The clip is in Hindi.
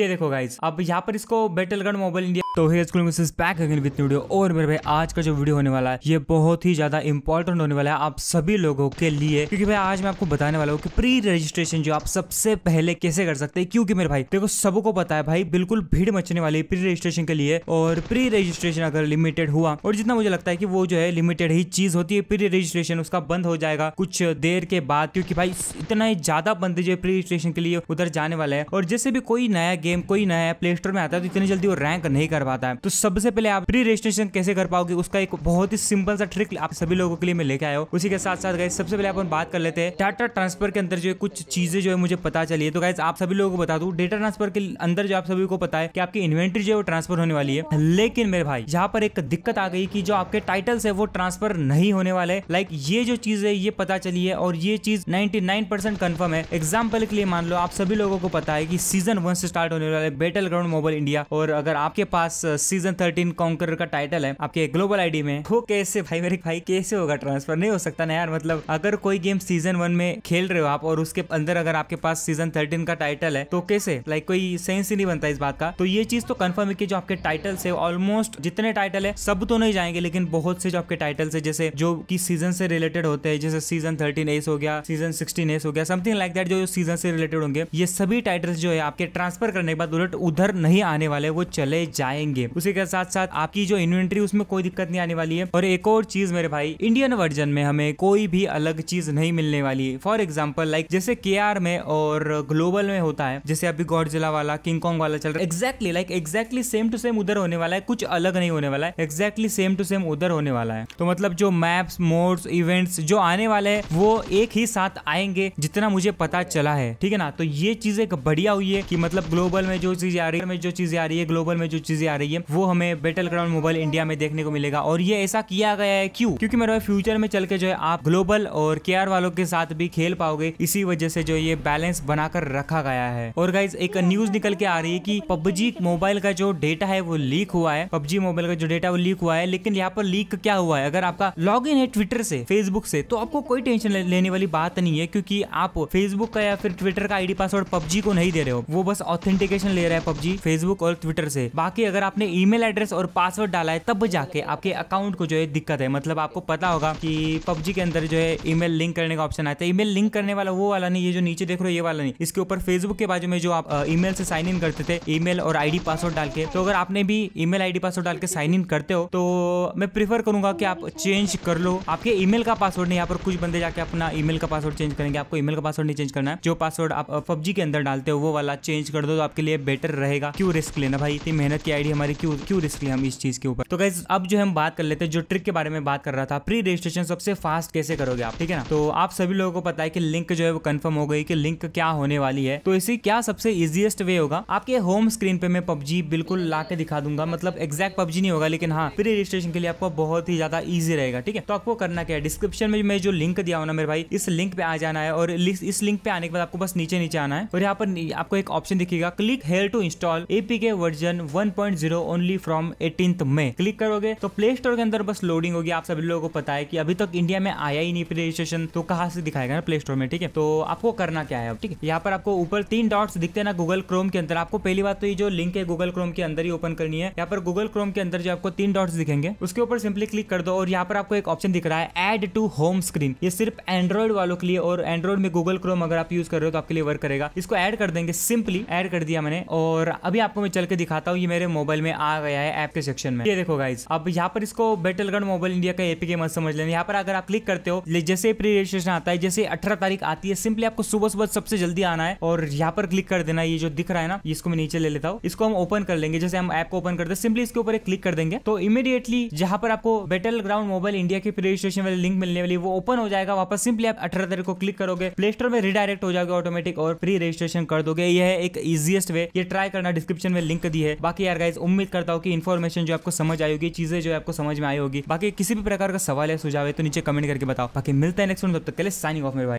ये देखो गाइज अब यहाँ पर इसको बैटल मोबाइल इंडिया तो has back again with video और मेरे भाई आज का जो वीडियो होने वाला है ये बहुत ही ज्यादा इंपॉर्टेंट होने वाला है आप सभी लोगों के लिए क्योंकि भाई आज मैं आपको बताने वाला हूँ कि प्री रजिस्ट्रेशन जो आप सबसे पहले कैसे कर सकते हैं क्योंकि मेरे भाई देखो सबको पता है भाई बिल्कुल भीड़ मचने वाली प्री रजिस्ट्रेशन के लिए और प्री रजिस्ट्रेशन अगर लिमिटेड हुआ और जितना मुझे लगता है कि वो जो है लिमिटेड ही चीज होती है प्री रजिस्ट्रेशन उसका बंद हो जाएगा कुछ देर के बाद क्योंकि भाई इतना ही ज्यादा बंद जो है प्री रजिस्ट्रेशन के लिए उधर जाने वाला है और जैसे भी कोई नया गेम कोई नया प्ले स्टोर में आता है तो इतनी जल्दी वो रैंक नहीं कर पाता है तो सबसे पहले आप प्री रजिस्ट्रेशन कैसे कर पाओगे उसका एक बहुत ही सिंपल सा ट्रिक आप सभी लोगों के लिए मैं लेके आयो उसी के साथ साथ गाइज सबसे पहले आप बात कर लेते हैं डाटा ट्रांसफर के अंदर जो है कुछ चीजें जो है मुझे पता चली है तो गाइज आप सभी लोगों को बता दू डेटा ट्रांसफर के अंदर जो आप सभी को पता है की आपकी इन्वेंट्री जो है ट्रांसफर होने वाली है लेकिन मेरे भाई यहाँ पर एक दिक्कत आ गई की जो आपके टाइटल्स है वो ट्रांसफर नहीं होने वाले लाइक ये जो चीज है ये पता चली है और ये चीज 99 परसेंट कन्फर्म है एग्जाम्पल के लिए मान लो आप सभी लोगों को पता है कि सीजन वन से स्टार्ट होने वाले है बेटल ग्राउंड मोबाइल इंडिया और अगर आपके पास पास सीजन थर्टीन कॉन्कर का टाइटल है आपके ग्लोबल आईडी में वो कैसे भाई मेरे भाई कैसे होगा ट्रांसफर नहीं हो सकता ना यार मतलब अगर कोई गेम सीजन वन में खेल रहे हो आप और उसके अंदर अगर आपके पास सीजन थर्टीन का टाइटल है तो कैसे लाइक कोई सेंस ही नहीं बनता इस बात का तो ये चीज तो कंफर्म है कि जो आपके टाइटल है ऑलमोस्ट जितने टाइटल है सब तो नहीं जाएंगे लेकिन बहुत से जो आपके टाइटल है जैसे जो कि सीजन से रिलेटेड होते हैं जैसे सीजन थर्टीन एस हो गया सीजन सिक्सटीन एस हो गया समथिंग लाइक दैट जो सीजन से रिलेटेड होंगे ये सभी टाइटल्स जो है आपके ट्रांसफर करने के बाद उलट उधर नहीं आने वाले वो चले जाए आएंगे उसी के साथ साथ आपकी जो इन्वेंट्री उसमें कोई दिक्कत नहीं आने वाली है और एक और चीज मेरे भाई इंडियन वर्जन में हमें कोई भी अलग चीज नहीं मिलने वाली फॉर एग्जाम्पल लाइक जैसे के में और ग्लोबल में होता है जैसे अभी गॉडजिला वाला किंग कॉन्ग वाला चल रहा है exactly like exactly same to same उधर होने वाला है कुछ अलग नहीं होने वाला है एक्जैक्टली सेम टू सेम उधर होने वाला है तो मतलब जो मैप्स मोड्स इवेंट्स जो आने वाले हैं वो एक ही साथ आएंगे जितना मुझे पता चला है ठीक है ना तो ये चीज एक बढ़िया हुई है कि मतलब ग्लोबल में जो चीज आ रही है में जो चीजें आ रही है ग्लोबल में जो चीजें आ रही है वो हमें बेटल ग्राउंड मोबाइल इंडिया में देखने को मिलेगा और ये ऐसा किया गया है क्यों क्योंकि मेरे भाई फ्यूचर में चल के जो है आप ग्लोबल और के वालों के साथ भी खेल पाओगे इसी वजह से जो ये बैलेंस बनाकर रखा गया है और गाइज एक न्यूज निकल के आ रही है की पबजी मोबाइल का जो डेटा है वो लीक हुआ है पबजी मोबाइल का जो डेटा वो लीक हुआ है लेकिन यहाँ पर लीक क्या हुआ है अगर आपका लॉग है ट्विटर से फेसबुक से तो आपको कोई टेंशन लेने वाली बात नहीं है क्योंकि आप फेसबुक का या फिर ट्विटर का आईडी पासवर्ड पबजी को नहीं दे रहे हो वो बस ऑथेंटिकेशन ले रहा है पबजी फेसबुक और ट्विटर से बाकी अगर अगर आपने ईमेल एड्रेस और पासवर्ड डाला है तब जाके आपके अकाउंट को जो है दिक्कत है मतलब आपको पता होगा कि पबजी के अंदर जो है ईमेल लिंक करने का ऑप्शन आता है ईमेल लिंक करने वाला वो वाला नहीं ये जो नीचे देख रहे हो ये वाला नहीं इसके ऊपर फेसबुक के बाजू में जो आप ईमेल से साइन इन करते थे ईमेल और आईडी पासवर्ड डाल के तो अगर आपने भी ईमेल आईडी पासवर्ड डाल के साइन इन करते हो तो मैं प्रीफर करूंगा कि आप चेंज कर लो आपके ई का पासवर्ड नहीं यहाँ पर कुछ बंदे जाके अपना ई का पासवर्ड चेंज करेंगे आपको ई का पासवर्ड नहीं चेंज करना है जो पासवर्ड आप पबजी के अंदर डालते हो वो वाला चेंज कर दो तो आपके लिए बेटर रहेगा क्यों रिस्क लेना भाई इतनी मेहनत की आई रही हमारी क्यों क्यों रिस्क है हम इस चीज़ के ऊपर तो गाइज अब जो हम बात कर लेते हैं जो ट्रिक के बारे में बात कर रहा था प्री रजिस्ट्रेशन सबसे फास्ट कैसे करोगे आप ठीक है ना तो आप सभी लोगों को पता है कि लिंक जो है वो कंफर्म हो गई कि लिंक क्या होने वाली है तो इसी क्या सबसे इजिएस्ट वे होगा आपके होम स्क्रीन पे मैं पबजी बिल्कुल ला दिखा दूंगा मतलब एक्जैक्ट पबजी नहीं होगा लेकिन हाँ प्री रजिस्ट्रेशन के लिए आपको बहुत ही ज्यादा ईजी रहेगा ठीक है तो आपको करना क्या है डिस्क्रिप्शन में मैं जो लिंक दिया ना मेरे भाई इस लिंक पे आ जाना है और इस लिंक पे आने के बाद आपको बस नीचे नीचे आना है और यहाँ पर आपको एक ऑप्शन दिखेगा click here to install A P K version one 2.0 only from eighteen May click करोगे तो प्ले स्टोर के अंदर बस लोडिंग होगी आप सभी लोगों को पता है कि अभी तक इंडिया में आया ही नहीं प्ले रजिस्ट्रेशन तो कहा से दिखाएगा ना प्ले स्टोर में ठीक है तो आपको करना क्या है ठीक है यहाँ पर आपको ऊपर तीन डॉट्स दिखते हैं ना गूगल क्रोम के अंदर आपको पहली बात तो ये जो लिंक है गूगल क्रोम के अंदर ही ओपन करनी है यहाँ पर गूगल क्रोम के अंदर जो आपको तीन डॉट्स दिखेंगे उसके ऊपर सिंपली क्लिक कर दो और यहाँ पर आपको एक ऑप्शन दिख रहा है एड टू होम स्क्रीन ये सिर्फ एंड्रॉइड वालों के लिए और एंड्रॉइड में गूगल क्रोम अगर आप यूज कर रहे हो तो आपके लिए वर्क करेगा इसको एड कर देंगे सिंपली एड कर दिया मैंने और अभी आपको मैं चल के दिखाता हूँ ये मेरे मोबाइल मोबाइल में आ गया है ऐप के सेक्शन में ये देखो गाइज अब यहाँ पर इसको बैटल ग्राउंड मोबाइल इंडिया का एपी के मत समझ लेना यहाँ पर अगर आप क्लिक करते हो जैसे प्री रजिस्ट्रेशन आता है जैसे अठारह तारीख आती है सिंपली आपको सुबह सुबह सबसे जल्दी आना है और यहाँ पर क्लिक कर देना ये जो दिख रहा है ना इसको मैं नीचे ले लेता हूँ इसको हम ओपन कर लेंगे जैसे हम ऐप को ओपन करते हैं सिंपली इसके ऊपर क्लिक कर देंगे तो इमीडिएटली जहां पर आपको बैटल ग्राउंड मोबाइल इंडिया की प्री रजिस्ट्रेशन वाली लिंक मिलने वाली वो ओपन हो जाएगा वापस सिंपली आप अठारह तारीख को क्लिक करोगे प्ले स्टोर में रिडायरेक्ट हो जाएगा ऑटोमेटिक और प्री रजिस्ट्रेशन कर दोगे ये है एक इजिएस्ट वे ये ट्राई करना डिस्क्रिप्शन में लिंक दी है बाकी यार गाइज उम्मीद करता हूँ कि इन्फॉर्मेशन जो आपको समझ आई होगी चीजें जो आपको समझ में आई होगी बाकी किसी भी प्रकार का सवाल या सुझाव है तो नीचे कमेंट करके बताओ बाकी मिलते हैं नेक्स्ट तब तक के लिए साइनिंग ऑफ मेरे